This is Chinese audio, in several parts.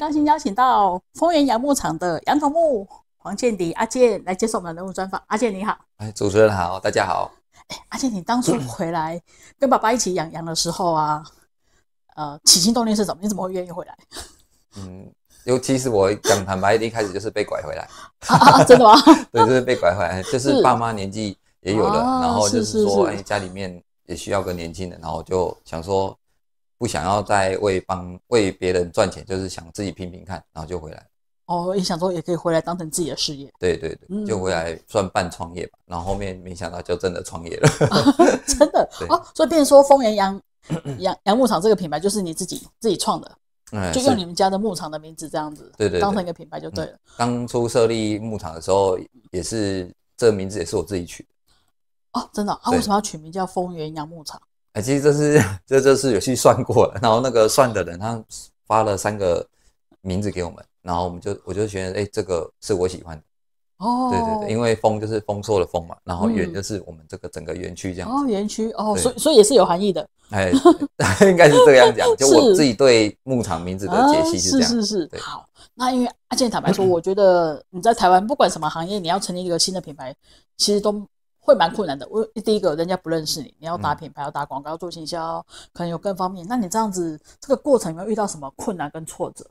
高兴邀请到丰原羊牧场的羊头牧黄建迪阿健来接受我们的人物专访。阿健你好，哎主持人好，大家好。哎阿健你当初回来跟爸爸一起养羊的时候啊，呃起心动念是什么？你怎么会愿意回来？嗯，尤其是我讲坦白，一开始就是被拐回来，真的吗？对，就是被拐回来，就是爸妈年纪也有了，然后就是说哎家里面也需要个年轻人，然后就想说。不想要再为帮为别人赚钱，就是想自己拼拼看，然后就回来。哦，也想说也可以回来当成自己的事业。对对对，就回来算半创业吧。然后后面没想到就真的创业了。真的哦。所以变说 “丰源羊羊羊牧场”这个品牌就是你自己自己创的，嗯，就用你们家的牧场的名字这样子。对对，当成一个品牌就对了。当初设立牧场的时候，也是这个名字也是我自己取。哦，真的，啊，为什么要取名叫“丰源羊牧场”？哎，其实这是这这是有去算过了，然后那个算的人他发了三个名字给我们，然后我们就我就觉得，哎，这个是我喜欢的。哦，对对对，因为丰就是丰硕的丰嘛，然后园就是我们这个整个园区这样。哦，园区哦，所所以也是有含义的。哎，应该是这样讲，就我自己对牧场名字的解析是这样。是是是。好，那因为阿健坦白说，我觉得你在台湾不管什么行业，你要成立一个新的品牌，其实都。会蛮困难的。我第一个人家不认识你，你要打品牌，要打广告，做营销，可能有各方面。那你这样子，这个过程有没有遇到什么困难跟挫折？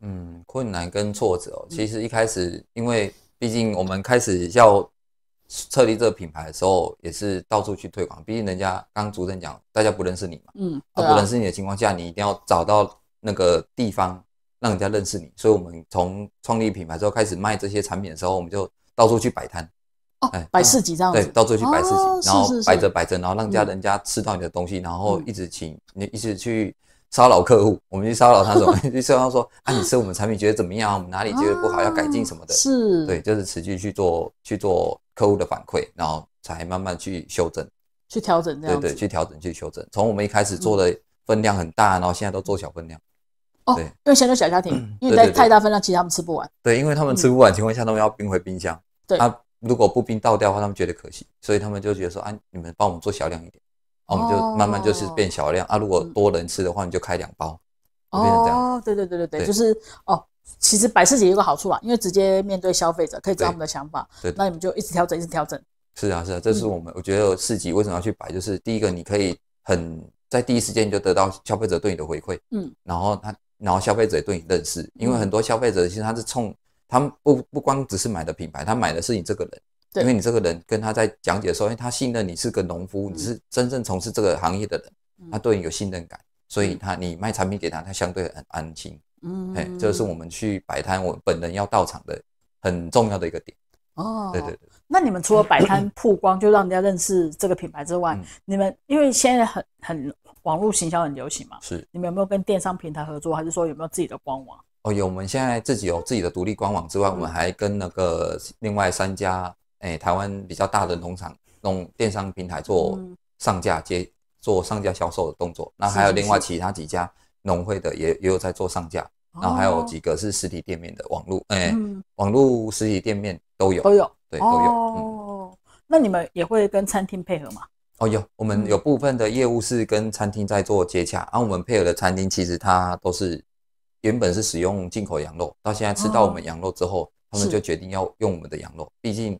嗯，困难跟挫折，其实一开始，因为毕竟我们开始要撤立这个品牌的时候，也是到处去推广。毕竟人家刚主持人讲，大家不认识你嘛，嗯，不认识你的情况下，你一定要找到那个地方让人家认识你。所以我们从创立品牌之后开始卖这些产品的时候，我们就到处去摆摊。哎，摆四级这样子，到最后去摆四级，然后摆着摆着，然后让家人家吃到你的东西，然后一直请，你一直去骚扰客户，我们去骚扰他，怎 么去骚扰说啊，你吃我们产品觉得怎么样？我们哪里觉得不好要改进什么的？是，对，就是持续去做去做客户的反馈，然后才慢慢去修正、去调整这样子。对对，去调整去修正。从我们一开始做的分量很大，然后现在都做小分量。哦，对，因为现在小家庭，因为太大分量其实他们吃不完。对，因为他们吃不完情况下，他们要冰回冰箱。对如果步兵倒掉的话，他们觉得可惜，所以他们就觉得说：啊，你们帮我们做小量一点，啊，我们就慢慢就是变小量啊。如果多人吃的话，你就开两包，哦，对对对对对，就是哦，其实摆市集有个好处啊，因为直接面对消费者，可以知道他们的想法，对，那你们就一直调整，一直调整。是啊是啊，这是我们我觉得市集为什么要去摆，就是第一个你可以很在第一时间就得到消费者对你的回馈，嗯，然后他然后消费者也对你认识，因为很多消费者其实他是冲。他们不不光只是买的品牌，他买的是你这个人，因为你这个人跟他在讲解的时候，因为他信任你是个农夫，你是真正从事这个行业的人，他对你有信任感，所以他你卖产品给他，他相对很安心。嗯，哎，这是我们去摆摊，我本人要到场的很重要的一个点。哦，对对对。那你们除了摆摊曝光，就让人家认识这个品牌之外，你们因为现在很很网络营销很流行嘛，是你们有没有跟电商平台合作，还是说有没有自己的官网？哦有，我们现在自己有自己的独立官网之外，我们还跟那个另外三家，哎，台湾比较大的农场弄电商平台做上架接做上架销售的动作。那还有另外其他几家农会的也也有在做上架，然后还有几个是实体店面的网络，哎，网络实体店面都有都有，对都有。哦，那你们也会跟餐厅配合吗？哦有，我们有部分的业务是跟餐厅在做接洽，然后我们配合的餐厅其实它都是。原本是使用进口羊肉，到现在吃到我们羊肉之后，他们就决定要用我们的羊肉。毕竟，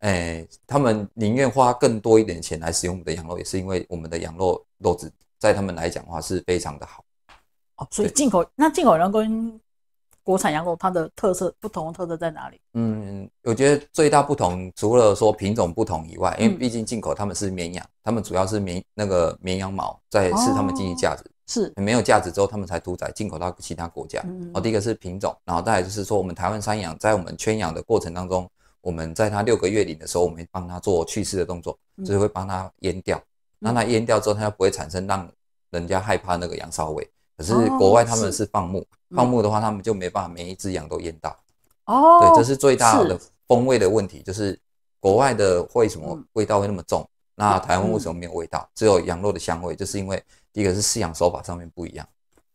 哎，他们宁愿花更多一点钱来使用我们的羊肉，也是因为我们的羊肉肉质在他们来讲的话是非常的好。哦，所以进口那进口羊跟国产羊肉它的特色不同，特色在哪里？嗯，我觉得最大不同除了说品种不同以外，因为毕竟进口他们是绵羊，他们主要是绵那个绵羊毛在是他们经济价值。是没有价值之后，他们才屠宰进口到其他国家。哦，第一个是品种，然后再来就是说，我们台湾山羊在我们圈养的过程当中，我们在它六个月龄的时候，我们帮它做去世的动作，就是会帮它阉掉，让它阉掉之后，它就不会产生让人家害怕那个羊骚味。可是国外他们是放牧，放牧的话，他们就没办法每一只羊都阉到。哦，对，这是最大的风味的问题，就是国外的为什么味道会那么重？那台湾为什么没有味道？只有羊肉的香味，就是因为。第一个是饲养手法上面不一样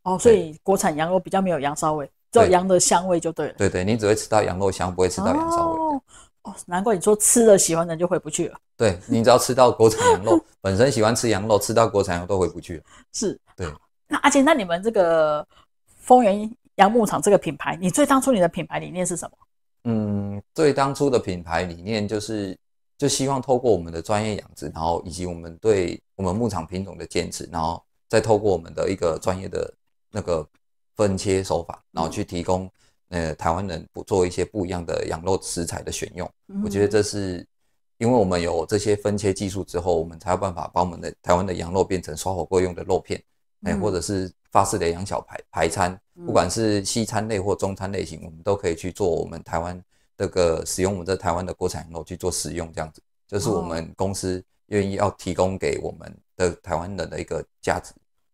哦，所以国产羊肉比较没有羊骚味，只有羊的香味就对了。对对，你只会吃到羊肉香，不会吃到羊骚味。哦，难怪你说吃了喜欢的就回不去了。对，你只要吃到国产羊肉，本身喜欢吃羊肉，吃到国产羊都回不去了。是。对。那阿杰，那你们这个丰源羊牧场这个品牌，你最当初你的品牌理念是什么？嗯，最当初的品牌理念就是，就希望透过我们的专业养殖，然后以及我们对我们牧场品种的坚持，然后。再透过我们的一个专业的那个分切手法，然后去提供呃台湾人不做一些不一样的羊肉食材的选用，我觉得这是因为我们有这些分切技术之后，我们才有办法把我们的台湾的羊肉变成烧火锅用的肉片，哎，或者是法式的羊小排排餐，不管是西餐类或中餐类型，我们都可以去做我们台湾这个使用我们这台湾的国产羊肉去做使用，这样子就是我们公司愿意要提供给我们的台湾人的一个价值。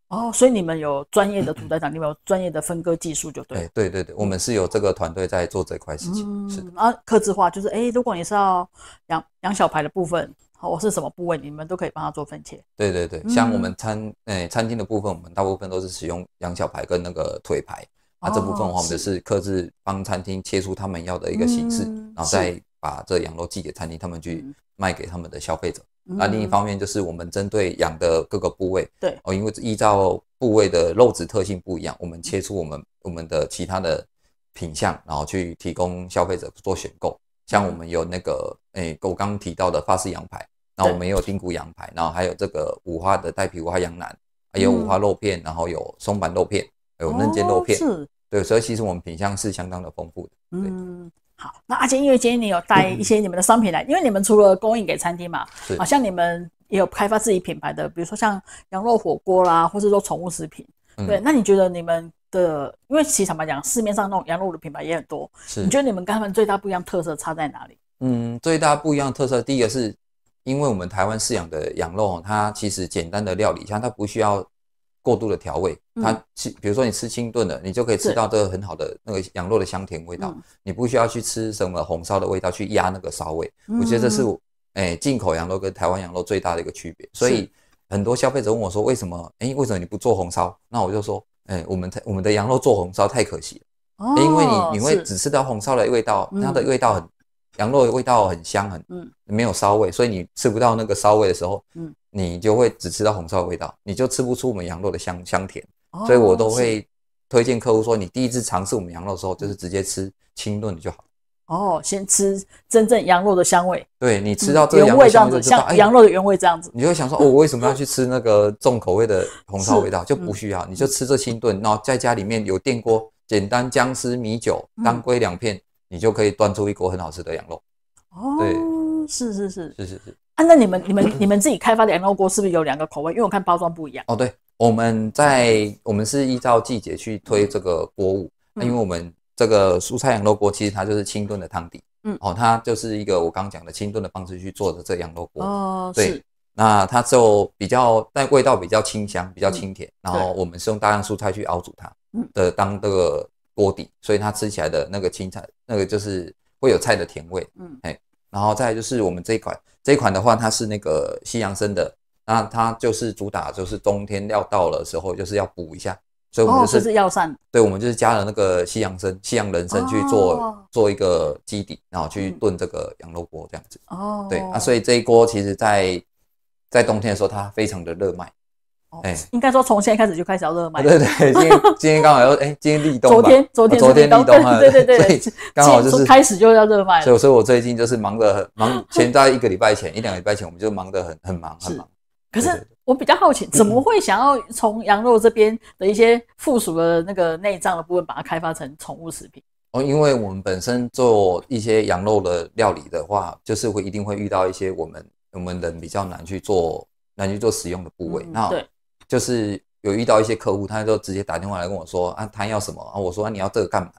哦，所以你们有专业的屠宰场，你们有专业的分割技术，就对。哎，对对对，我们是有这个团队在做这块事情。嗯，啊，客制化就是，哎，如果你是要羊羊小排的部分，好，我是什么部位，你们都可以帮他做分切。对对对，像我们餐，哎，餐厅的部分，我们大部分都是使用羊小排跟那个腿排，啊，这部分的话，我们是客制帮餐厅切出他们要的一个形式，然后再把这羊肉寄给餐厅，他们去卖给他们的消费者。那另一方面就是我们针对羊的各个部位，对哦，因为依照部位的肉质特性不一样，我们切出我们我们的其他的品相，然后去提供消费者做选购。像我们有那个诶，我刚提到的法式羊排，那我们也有丁骨羊排，然后还有这个五花的带皮五花羊腩，还有五花肉片，然后有松板肉片，还有嫩尖肉片，对，所以其实我们品相是相当的丰富的，对。好，那阿杰，因为今天你有带一些你们的商品来，因为你们除了供应给餐厅嘛，好像你们也有开发自己品牌的，比如说像羊肉火锅啦，或是说宠物食品，对。那你觉得你们的，因为其实坦白讲，市面上那种羊肉的品牌也很多，是。你觉得你们跟他们最大不一样特色差在哪里？嗯，最大不一样特色，第一个是因为我们台湾饲养的羊肉，它其实简单的料理，像它不需要。过度的调味，它吃，比如说你吃清炖的，你就可以吃到这个很好的那个羊肉的香甜味道，你不需要去吃什么红烧的味道去压那个骚味。我觉得是，哎，进口羊肉跟台湾羊肉最大的一个区别。所以很多消费者问我说，为什么？哎，为什么你不做红烧？那我就说，哎，我们我们的羊肉做红烧太可惜了，因为你你会只吃到红烧的味道，它的味道很，羊肉的味道很香很，没有骚味，所以你吃不到那个骚味的时候。你就会只吃到红烧的味道，你就吃不出我们羊肉的香香甜。哦。所以我都会推荐客户说，你第一次尝试我们羊肉的时候，就是直接吃清炖的就好。哦，先吃真正羊肉的香味。对，你吃到这个原味这样子，像羊肉的原味这样子。你会想说，哦，我为什么要去吃那个重口味的红烧味道？就不需要，你就吃这清炖。然后在家里面有电锅，简单姜丝、米酒、当归两片，你就可以端出一锅很好吃的羊肉。哦，对，是是是，是是是。啊，那你们、你们、你们自己开发的羊肉锅是不是有两个口味？因为我看包装不一样。哦，对，我们在我们是依照季节去推这个锅物。那因为我们这个蔬菜羊肉锅，其实它就是清炖的汤底。嗯，哦，它就是一个我刚刚讲的清炖的方式去做的这羊肉锅。哦，对。那它就比较，但味道比较清香，比较清甜。然后我们是用大量蔬菜去熬煮它的当这个锅底，所以它吃起来的那个青菜，那个就是会有菜的甜味。嗯，哎。然后再就是我们这一款，这一款的话，它是那个西洋参的，那它就是主打就是冬天料到了时候就是要补一下，所以我们就是药膳，对，我们就是加了那个西洋参、西洋人参去做做一个基底，然后去炖这个羊肉锅这样子。哦，对啊，所以这一锅其实在在冬天的时候它非常的热卖。哎，应该说从现在开始就开始要热卖。对对对，今 今天刚好要，哎，今天立冬昨天昨天昨天立冬啊，对 对对，刚好就是开始就要热卖所以，所以我最近就是忙得很忙，前大概一个礼拜前、一两礼拜前，我们就忙得很很忙很忙。可是我比较好奇，怎么会想要从羊肉这边的一些附属的那个内脏的部分，把它开发成宠物食品？哦，因为我们本身做一些羊肉的料理的话，就是会一定会遇到一些我们我们人比较难去做、难去做使用的部位。那对。就是有遇到一些客户，他就直接打电话来跟我说啊，他要什么啊？我说你要这个干嘛？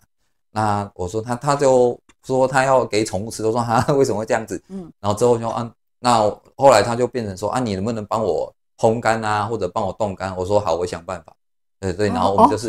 那我说他，他就说他要给宠物吃，都说他 为什么会这样子？嗯，然后之后就啊，那后来他就变成说啊，你能不能帮我烘干啊，或者帮我冻干？我说好，我想办法。对对，然后我们就是，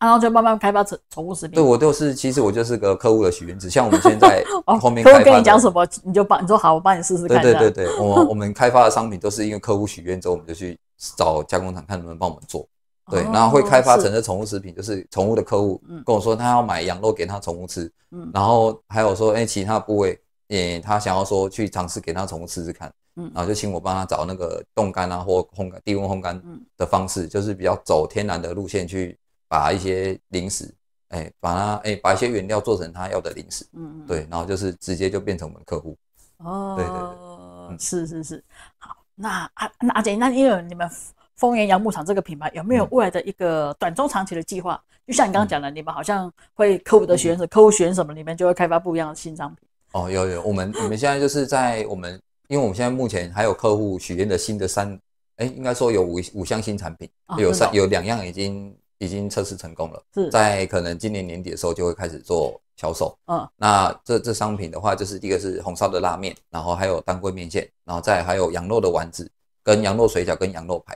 然后就慢慢开发宠宠物食品。对，我就是，其实我就是个客户的许愿纸，像我们现在 后面，客户跟你讲什么，你就帮你说好，我帮你试试看。对对对，我我们开发的商品都是因为客户许愿之后，我们就去。找加工厂看能不能帮我们做，对，然后会开发成的宠物食品，就是宠物的客户跟我说他要买羊肉给他宠物吃，嗯，然后还有说哎其他部位，哎他想要说去尝试给他宠物吃吃看，嗯，然后就请我帮他找那个冻干啊或烘干低温烘干的方式，就是比较走天然的路线去把一些零食，哎把它哎把一些原料做成他要的零食，嗯，对，然后就是直接就变成我们客户，哦，对对对，是是是，好。那阿那阿姐，那因为你们丰源洋牧场这个品牌，有没有未来的一个短中长期的计划？就像你刚刚讲的，你们好像会客户的选，客户选什么，你们就会开发不一样的新产品。哦，有有，我们我们现在就是在我们，因为我们现在目前还有客户许愿的新的三，哎，应该说有五五项新产品，有三有两样已经。已经测试成功了，是在可能今年年底的时候就会开始做销售。嗯，那这这商品的话，就是一个是红烧的拉面，然后还有当归面线，然后再还有羊肉的丸子、跟羊肉水饺、跟羊肉排。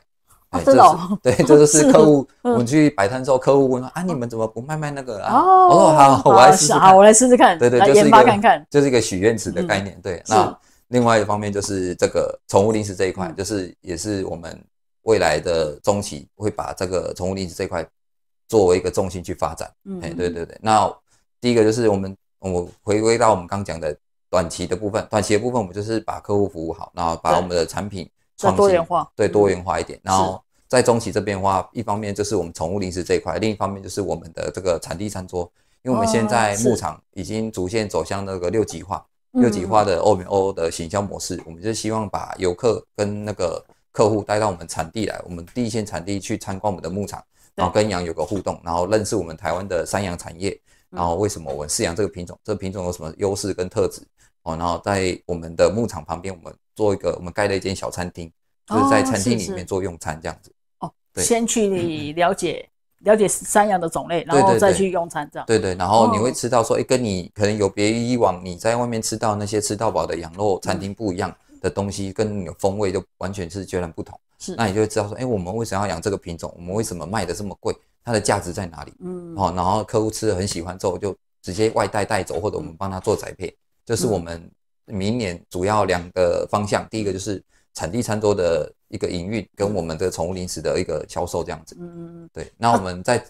哎，这种。是对，这就是客户。我们去摆摊时候，客户问：，啊，你们怎么不卖卖那个啊？我说：好，我来试试。好，我来试试看。对对，就是一个就是一个许愿池的概念。对，那另外一方面就是这个宠物零食这一块，就是也是我们。未来的中企会把这个宠物零食这块作为一个重心去发展。嗯，哎，对对对。那第一个就是我们，我回归到我们刚讲的短期的部分，短期的部分，我们就是把客户服务好，然后把我们的产品多元化，对多元化一点。然后在中期这边的话，一方面就是我们宠物零食这一块，另一方面就是我们的这个产地餐桌，因为我们现在牧场已经逐渐走向那个六级化、六级化的欧美欧的行销模式，我们就希望把游客跟那个。客户带到我们产地来，我们第一线产地去参观我们的牧场，然后跟羊有个互动，然后认识我们台湾的山羊产业，然后为什么我们饲养这个品种，这个品种有什么优势跟特质，哦，然后在我们的牧场旁边，我们做一个，我们盖了一间小餐厅，就是在餐厅里面做用餐这样子。哦，先去了解了解山羊的种类，然后再去用餐这样。对对，然后你会吃到说，哎，跟你可能有别于以往你在外面吃到那些吃到饱的羊肉餐厅不一样。的东西跟你的风味就完全是截然不同，是那你就知道说，哎，我们为什么要养这个品种？我们为什么卖的这么贵？它的价值在哪里？嗯，哦，然后客户吃了很喜欢之后，就直接外带带走，或者我们帮他做宅配，这是我们明年主要两个方向。第一个就是产地餐桌的一个营运，跟我们的宠物零食的一个销售这样子。嗯，对。那我们在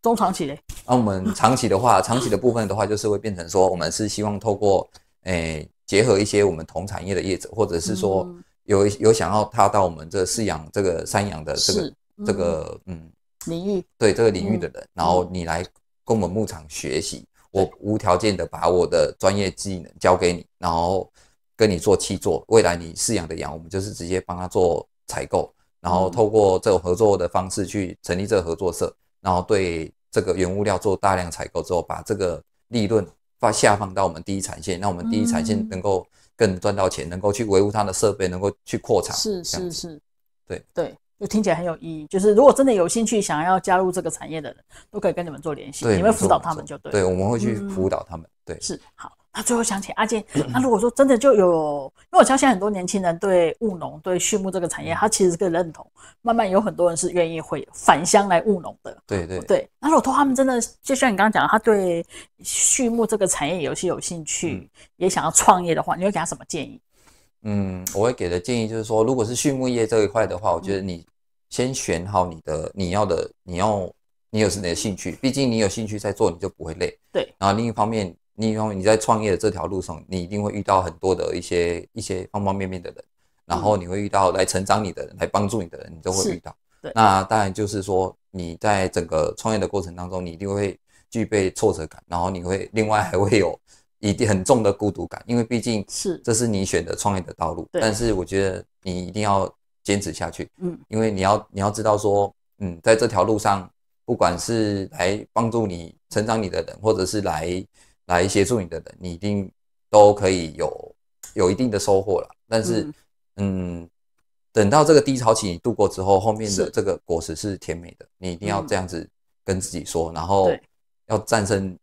中长期嘞，那我们长期的话，长期的部分的话，就是会变成说，我们是希望透过诶。结合一些我们同产业的业者，或者是说有有想要踏到我们这饲养这个山羊的这个这个嗯领域，对这个领域的人，然后你来跟我们牧场学习，我无条件的把我的专业技能教给你，然后跟你做气作。未来你饲养的羊，我们就是直接帮他做采购，然后透过这种合作的方式去成立这个合作社，然后对这个原物料做大量采购之后，把这个利润。发下放到我们第一产线，让我们第一产线能够更赚到钱，能够去维护它的设备，能够去扩产，是是是，对对，就听起来很有意义。就是如果真的有兴趣想要加入这个产业的人，都可以跟你们做联系，你们辅导他们就对，对我们会去辅导他们，对是好。他最后想起阿健。那如果说真的就有，因为我相信很多年轻人对务农、对畜牧这个产业，他其实是更认同。慢慢有很多人是愿意会返乡来务农的。对对对。那如果说他们真的，就像你刚刚讲，他对畜牧这个产业有些有兴趣，也想要创业的话，你会给他什么建议？嗯，我会给的建议就是说，如果是畜牧业这一块的话，我觉得你先选好你的你要的，你要你有什么兴趣，毕竟你有兴趣在做，你就不会累。对。然后另一方面。你以后你在创业的这条路上，你一定会遇到很多的一些一些方方面面的人，然后你会遇到来成长你的人，来帮助你的人，你都会遇到。对，那当然就是说你在整个创业的过程当中，你一定会具备挫折感，然后你会另外还会有一定很重的孤独感，因为毕竟是这是你选择创业的道路。但是我觉得你一定要坚持下去。嗯，因为你要你要知道说，嗯，在这条路上，不管是来帮助你成长你的人，或者是来来协助你的人，你一定都可以有有一定的收获了。但是，嗯，等到这个低潮期你度过之后，后面的这个果实是甜美的。你一定要这样子跟自己说，然后要战胜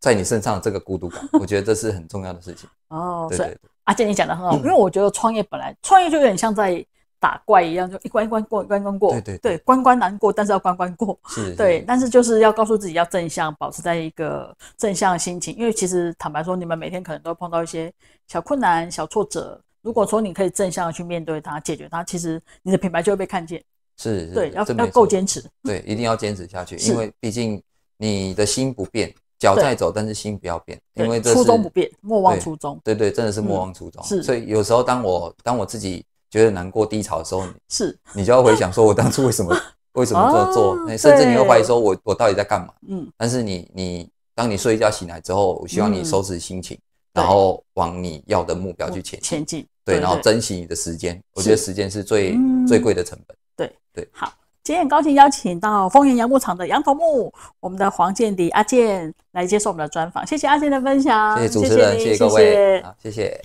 在你身上这个孤独感。我觉得这是很重要的事情。哦，对，健、且你讲的很好，因为我觉得创业本来创业就有点像在。打怪一样，就一关一关过，关关过。对对对，关关难过，但是要关关过。是。对，但是就是要告诉自己要正向，保持在一个正向的心情，因为其实坦白说，你们每天可能都会碰到一些小困难、小挫折。如果说你可以正向的去面对它、解决它，其实你的品牌就会被看见。是。对，要要够坚持。对，一定要坚持下去，因为毕竟你的心不变，脚在走，但是心不要变，因为初衷不变，莫忘初衷。对对，真的是莫忘初衷。是。所以有时候当我当我自己。觉得难过低潮的时候，是，你就要回想说，我当初为什么 为什么做做，甚至你会怀疑说，我我到底在干嘛？嗯，但是你你，当你睡一觉醒来之后，我希望你收拾心情，然后往你要的目标去前前进，对，然后珍惜你的时间，我觉得时间是最最贵的成本。对对。好，今天很高兴邀请到丰源羊牧场的羊头木，我们的黄建迪阿健来接受我们的专访。谢谢阿健的分享，谢谢主持人，谢谢各位，好，谢谢。